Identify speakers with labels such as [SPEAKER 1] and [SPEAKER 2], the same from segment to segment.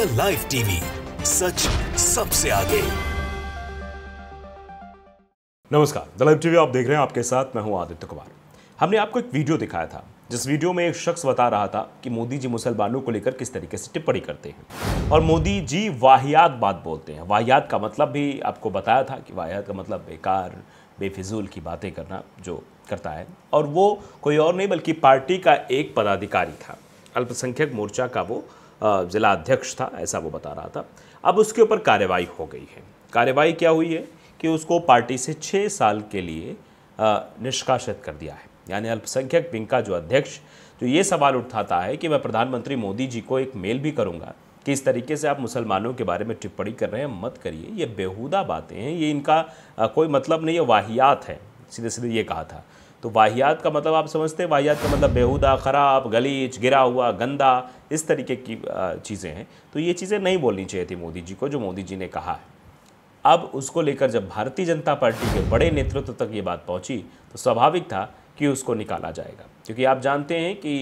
[SPEAKER 1] the live TV सच सबसे आगे नमस्कार द लाइव टीवी आप देख रहे हैं आपके साथ मैं हूं आदित्य कुमार हमने आपको एक वीडियो दिखाया था जिस वीडियो में एक शख्स बता रहा था कि मोदी जी मुसलमानों को लेकर किस तरीके से टिप्पणी करते हैं और मोदी जी वाहियात बात बोलते हैं वाहियात का मतलब भी आपको बताया था कि वाहियात का मतलब बेकार बेफिजूल की बातें करना जो करता है और वो कोई और नहीं बल्कि पार्टी का एक पदाधिकारी था अल्पसंख्यक मोर्चा का वो ज़िला अध्यक्ष था ऐसा वो बता रहा था अब उसके ऊपर कार्रवाई हो गई है कार्रवाई क्या हुई है कि उसको पार्टी से छः साल के लिए निष्कासित कर दिया है यानी अल्पसंख्यक विंग का जो अध्यक्ष जो ये सवाल उठाता है कि मैं प्रधानमंत्री मोदी जी को एक मेल भी करूँगा कि इस तरीके से आप मुसलमानों के बारे में टिप्पणी कर रहे हैं मत करिए ये बेहुदा बातें हैं ये इनका कोई मतलब नहीं है वाहियात है सीधे सीधे ये कहा था तो वाहियात का मतलब आप समझते हैं वाहियात का मतलब बेहुदा ख़राब गलीच गिरा हुआ गंदा इस तरीके की चीज़ें हैं तो ये चीज़ें नहीं बोलनी चाहिए थी मोदी जी को जो मोदी जी ने कहा है अब उसको लेकर जब भारतीय जनता पार्टी के बड़े नेतृत्व तक ये बात पहुंची तो स्वाभाविक था कि उसको निकाला जाएगा क्योंकि आप जानते हैं कि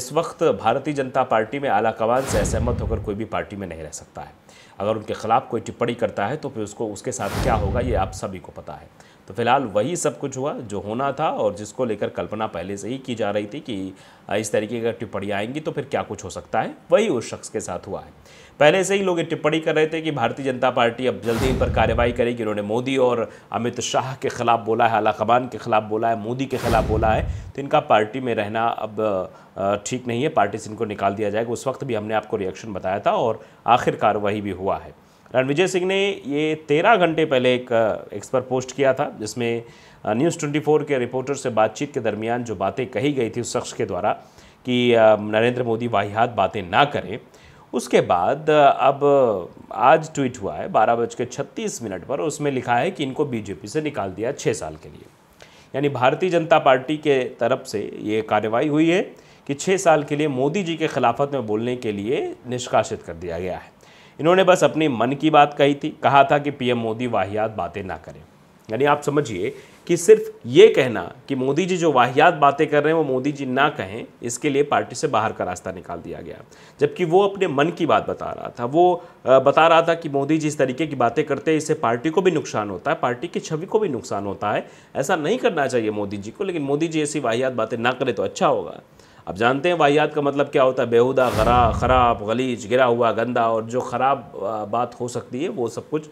[SPEAKER 1] इस वक्त भारतीय जनता पार्टी में आला कवान से असहमत होकर कोई भी पार्टी में नहीं रह सकता है अगर उनके खिलाफ कोई टिप्पणी करता है तो फिर उसको उसके साथ क्या होगा ये आप सभी को पता है तो फिलहाल वही सब कुछ हुआ जो होना था और जिसको लेकर कल्पना पहले से ही की जा रही थी कि इस तरीके का टिप्पणी आएंगी तो फिर क्या कुछ हो सकता है वही उस शख्स के साथ हुआ है पहले से ही लोग ये टिप्पणी कर रहे थे कि भारतीय जनता पार्टी अब जल्दी इन पर कार्रवाई करेगी उन्होंने मोदी और अमित शाह के खिलाफ बोला है आला खबान के खिलाफ बोला है मोदी के खिलाफ बोला है तो इनका पार्टी में रहना अब ठीक नहीं है पार्टी से इनको निकाल दिया जाएगा उस वक्त भी हमने आपको रिएक्शन बताया था और आखिरकार वही भी हुआ है रणविजय सिंह ने ये तेरह घंटे पहले एक एक्स पर पोस्ट किया था जिसमें न्यूज़ ट्वेंटी फोर के रिपोर्टर से बातचीत के दरमियान जो बातें कही गई थी उस शख्स के द्वारा कि नरेंद्र मोदी वाहियात बातें ना करें उसके बाद अब आज ट्वीट हुआ है बारह बज के छत्तीस मिनट पर उसमें लिखा है कि इनको बीजेपी से निकाल दिया छः साल के लिए यानी भारतीय जनता पार्टी के तरफ से ये कार्रवाई हुई है कि छः साल के लिए मोदी जी के खिलाफत में बोलने के लिए निष्कासित कर दिया गया है इन्होंने बस अपने मन की बात कही थी कहा था कि पीएम मोदी वाहियात बातें ना करें यानी आप समझिए कि सिर्फ ये कहना कि मोदी जी जो वाहियात बातें कर रहे हैं वो मोदी जी ना कहें इसके लिए पार्टी से बाहर का रास्ता निकाल दिया गया जबकि वो अपने मन की बात बता रहा था वो बता रहा था कि मोदी जी इस तरीके की बातें करते हैं इससे पार्टी को भी नुकसान होता है पार्टी की छवि को भी नुकसान होता है ऐसा नहीं करना चाहिए मोदी जी को लेकिन मोदी जी ऐसी वाहियात बातें ना करें तो अच्छा होगा अब जानते हैं वाहियात का मतलब क्या होता है बेहुदा गरा ख़राब गलीच गिरा हुआ गंदा और जो ख़राब बात हो सकती है वो सब कुछ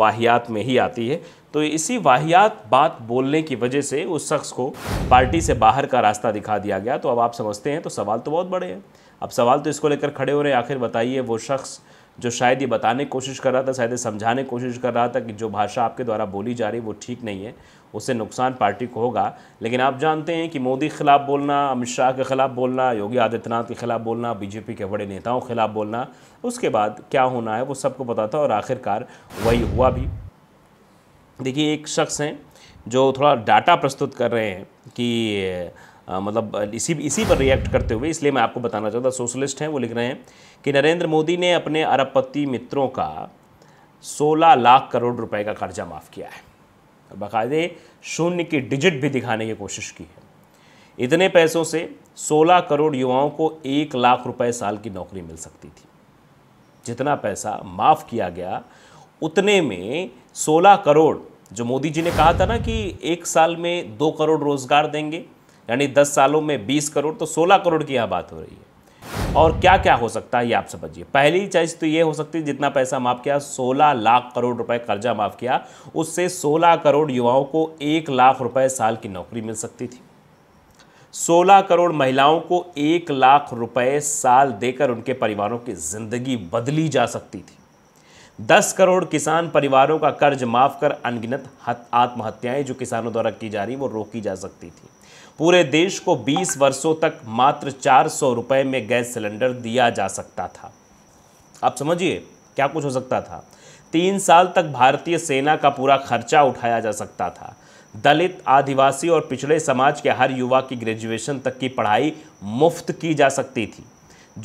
[SPEAKER 1] वाहियात में ही आती है तो इसी वाहियात बात बोलने की वजह से उस शख्स को पार्टी से बाहर का रास्ता दिखा दिया गया तो अब आप समझते हैं तो सवाल तो बहुत बड़े हैं अब सवाल तो इसको लेकर खड़े हो रहे हैं आखिर बताइए वो शख्स जो शायद ये बताने की कोशिश कर रहा था शायद ये समझाने की कोशिश कर रहा था कि जो भाषा आपके द्वारा बोली जा रही है वो ठीक नहीं है उससे नुकसान पार्टी को होगा लेकिन आप जानते हैं कि मोदी के ख़िलाफ़ बोलना अमित शाह के ख़िलाफ़ बोलना योगी आदित्यनाथ के ख़िलाफ़ बोलना बीजेपी के बड़े नेताओं के ख़िलाफ़ बोलना उसके बाद क्या होना है वो सबको पता था और आखिरकार वही हुआ भी देखिए एक शख्स हैं जो थोड़ा डाटा प्रस्तुत कर रहे हैं कि आ, मतलब इसी इसी पर रिएक्ट करते हुए इसलिए मैं आपको बताना चाहता सोशलिस्ट हैं वो लिख रहे हैं कि नरेंद्र मोदी ने अपने अरबपति मित्रों का 16 लाख करोड़ रुपए का कर्जा माफ़ किया है बाकायदे शून्य की डिजिट भी दिखाने की कोशिश की है इतने पैसों से 16 करोड़ युवाओं को एक लाख रुपए साल की नौकरी मिल सकती थी जितना पैसा माफ़ किया गया उतने में 16 करोड़ जो मोदी जी ने कहा था ना कि एक साल में दो करोड़ रोज़गार देंगे यानी 10 सालों में 20 करोड़ तो 16 करोड़ की यहाँ बात हो रही है और क्या क्या हो सकता है ये आप समझिए पहली चीज़ तो ये हो सकती है जितना पैसा माफ़ किया 16 लाख करोड़ रुपए कर्जा माफ़ किया उससे 16 करोड़ युवाओं को एक लाख रुपए साल की नौकरी मिल सकती थी 16 करोड़ महिलाओं को एक लाख रुपए साल देकर उनके परिवारों की ज़िंदगी बदली जा सकती थी दस करोड़ किसान परिवारों का कर्ज माफ़ कर अनगिनत आत्महत्याएं जो किसानों द्वारा की जा रही वो रोकी जा सकती थी पूरे देश को 20 वर्षों तक मात्र चार सौ रुपये में गैस सिलेंडर दिया जा सकता था आप समझिए क्या कुछ हो सकता था तीन साल तक भारतीय सेना का पूरा खर्चा उठाया जा सकता था दलित आदिवासी और पिछड़े समाज के हर युवा की ग्रेजुएशन तक की पढ़ाई मुफ्त की जा सकती थी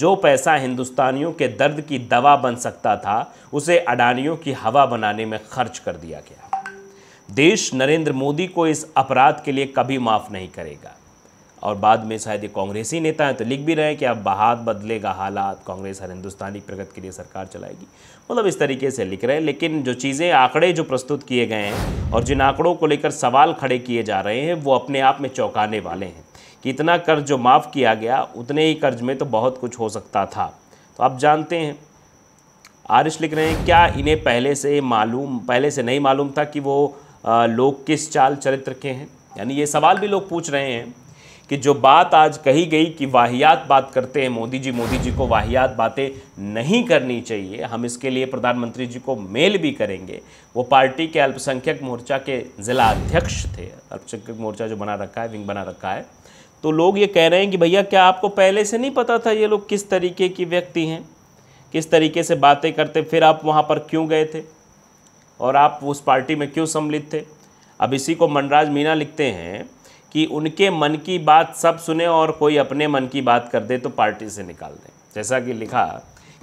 [SPEAKER 1] जो पैसा हिंदुस्तानियों के दर्द की दवा बन सकता था उसे अडानियों की हवा बनाने में खर्च कर दिया गया देश नरेंद्र मोदी को इस अपराध के लिए कभी माफ़ नहीं करेगा और बाद में शायद ये कांग्रेसी नेता हैं तो लिख भी रहे हैं कि अब बहात बदलेगा हालात कांग्रेस हर हिंदुस्तानी प्रगति के लिए सरकार चलाएगी मतलब इस तरीके से लिख रहे हैं लेकिन जो चीज़ें आंकड़े जो प्रस्तुत किए गए हैं और जिन आंकड़ों को लेकर सवाल खड़े किए जा रहे हैं वो अपने आप में चौंकाने वाले हैं कि इतना कर्ज जो माफ़ किया गया उतने ही कर्ज में तो बहुत कुछ हो सकता था तो आप जानते हैं आरिश लिख रहे हैं क्या इन्हें पहले से मालूम पहले से नहीं मालूम था कि वो लोग किस चाल चरित्र के हैं यानी ये सवाल भी लोग पूछ रहे हैं कि जो बात आज कही गई कि वाहियात बात करते हैं मोदी जी मोदी जी को वाहियात बातें नहीं करनी चाहिए हम इसके लिए प्रधानमंत्री जी को मेल भी करेंगे वो पार्टी के अल्पसंख्यक मोर्चा के जिला अध्यक्ष थे अल्पसंख्यक मोर्चा जो बना रखा है विंग बना रखा है तो लोग ये कह रहे हैं कि भैया क्या आपको पहले से नहीं पता था ये लोग किस तरीके की व्यक्ति हैं किस तरीके से बातें करते फिर आप वहाँ पर क्यों गए थे और आप उस पार्टी में क्यों सम्मिलित थे अब इसी को मनराज मीना लिखते हैं कि उनके मन की बात सब सुने और कोई अपने मन की बात कर दे तो पार्टी से निकाल दें जैसा कि लिखा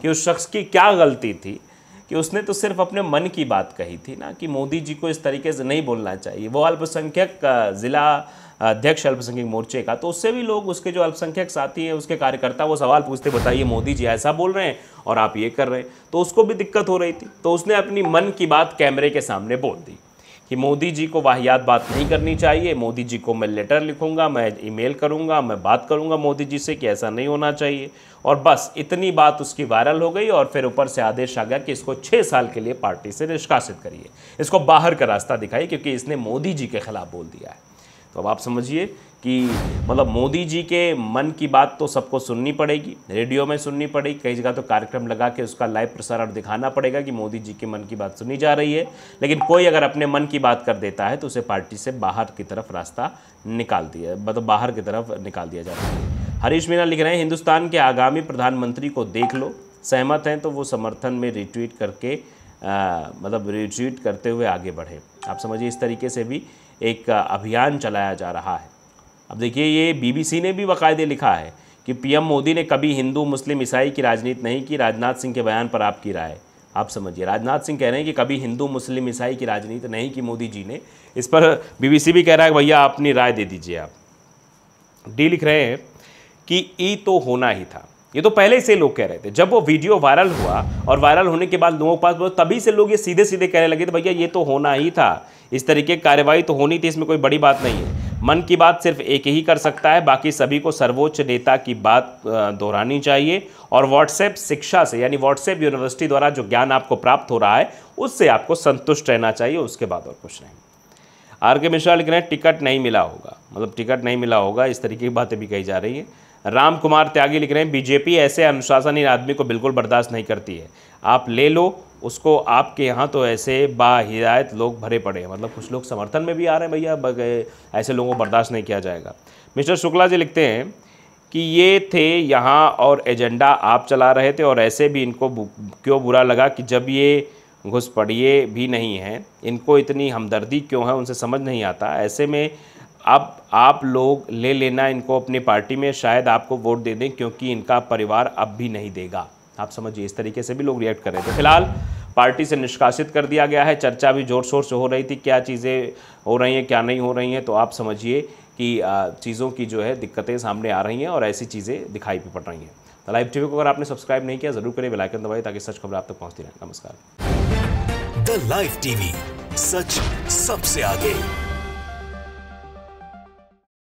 [SPEAKER 1] कि उस शख्स की क्या गलती थी कि उसने तो सिर्फ अपने मन की बात कही थी ना कि मोदी जी को इस तरीके से नहीं बोलना चाहिए वो अल्पसंख्यक ज़िला अध्यक्ष अल्पसंख्यक मोर्चे का तो उससे भी लोग उसके जो अल्पसंख्यक साथी हैं उसके कार्यकर्ता वो सवाल पूछते बताइए मोदी जी ऐसा बोल रहे हैं और आप ये कर रहे हैं तो उसको भी दिक्कत हो रही थी तो उसने अपनी मन की बात कैमरे के सामने बोल दी कि मोदी जी को वाहियात बात नहीं करनी चाहिए मोदी जी को मैं लेटर लिखूंगा मैं ईमेल करूंगा मैं बात करूंगा मोदी जी से कि ऐसा नहीं होना चाहिए और बस इतनी बात उसकी वायरल हो गई और फिर ऊपर से आदेश आ गया कि इसको छः साल के लिए पार्टी से निष्कासित करिए इसको बाहर का रास्ता दिखाइए क्योंकि इसने मोदी जी के खिलाफ बोल दिया है तो अब आप समझिए कि मतलब मोदी जी के मन की बात तो सबको सुननी पड़ेगी रेडियो में सुननी पड़ेगी कई जगह तो कार्यक्रम लगा के उसका लाइव प्रसारण दिखाना पड़ेगा कि मोदी जी के मन की बात सुनी जा रही है लेकिन कोई अगर अपने मन की बात कर देता है तो उसे पार्टी से बाहर की तरफ रास्ता निकाल दिया मतलब बाहर की तरफ निकाल दिया जाता है हरीश मीणा लिख रहे हैं हिंदुस्तान के आगामी प्रधानमंत्री को देख लो सहमत हैं तो वो समर्थन में रिट्वीट करके मतलब रिट्वीट करते हुए आगे बढ़े आप समझिए इस तरीके से भी एक अभियान चलाया जा रहा है अब देखिए ये बीबीसी ने भी बाकायदे लिखा है कि पीएम मोदी ने कभी हिंदू मुस्लिम ईसाई की राजनीति नहीं की राजनाथ सिंह के बयान पर आपकी राय आप समझिए राजनाथ सिंह कह रहे हैं कि कभी हिंदू मुस्लिम ईसाई की राजनीति नहीं की मोदी जी ने इस पर बीबीसी भी कह रहा है भैया अपनी राय दे दीजिए आप डी लिख रहे हैं कि ई तो होना ही था ये तो पहले से लोग कह रहे थे जब वो वीडियो वायरल हुआ और वायरल होने के बाद लोगों के पास तभी से लोग ये सीधे सीधे कहने लगे थे भैया ये तो होना ही था इस तरीके की कार्यवाही तो होनी थी इसमें कोई बड़ी बात नहीं है मन की बात सिर्फ एक ही कर सकता है बाकी सभी को सर्वोच्च नेता की बात दोहरानी चाहिए और व्हाट्सएप शिक्षा से यानी व्हाट्सएप यूनिवर्सिटी द्वारा जो ज्ञान आपको प्राप्त हो रहा है उससे आपको संतुष्ट रहना चाहिए उसके बाद और कुछ नहीं आर के मिश्रा लिख रहे हैं टिकट नहीं मिला होगा मतलब टिकट नहीं मिला होगा इस तरीके की बातें भी कही जा रही है राम कुमार त्यागी लिख रहे हैं बीजेपी ऐसे अनुशासनहीन आदमी को बिल्कुल बर्दाश्त नहीं करती है आप ले लो उसको आपके यहाँ तो ऐसे बाहिदायत लोग भरे पड़े हैं मतलब कुछ लोग समर्थन में भी आ रहे हैं भैया ऐसे लोगों को बर्दाश्त नहीं किया जाएगा मिस्टर शुक्ला जी लिखते हैं कि ये थे यहाँ और एजेंडा आप चला रहे थे और ऐसे भी इनको क्यों बुरा लगा कि जब ये घुसपड़िए भी नहीं हैं इनको इतनी हमदर्दी क्यों है उनसे समझ नहीं आता ऐसे में अब आप लोग ले लेना इनको अपनी पार्टी में शायद आपको वोट दे दें क्योंकि इनका परिवार अब भी नहीं देगा आप समझिए इस तरीके से भी लोग रिएक्ट कर रहे थे फिलहाल पार्टी से निष्कासित कर दिया गया है चर्चा भी जोर शोर से हो रही थी क्या चीज़ें हो रही हैं क्या नहीं हो रही हैं तो आप समझिए कि चीज़ों की जो है दिक्कतें सामने आ रही हैं और ऐसी चीज़ें दिखाई भी पड़ रही हैं तो लाइव टीवी को अगर आपने सब्सक्राइब नहीं किया जरूर करें बेलाइकन दबाएं ताकि सच खबर आप तक पहुंचती रहे नमस्कार द लाइव टीवी सच सबसे आगे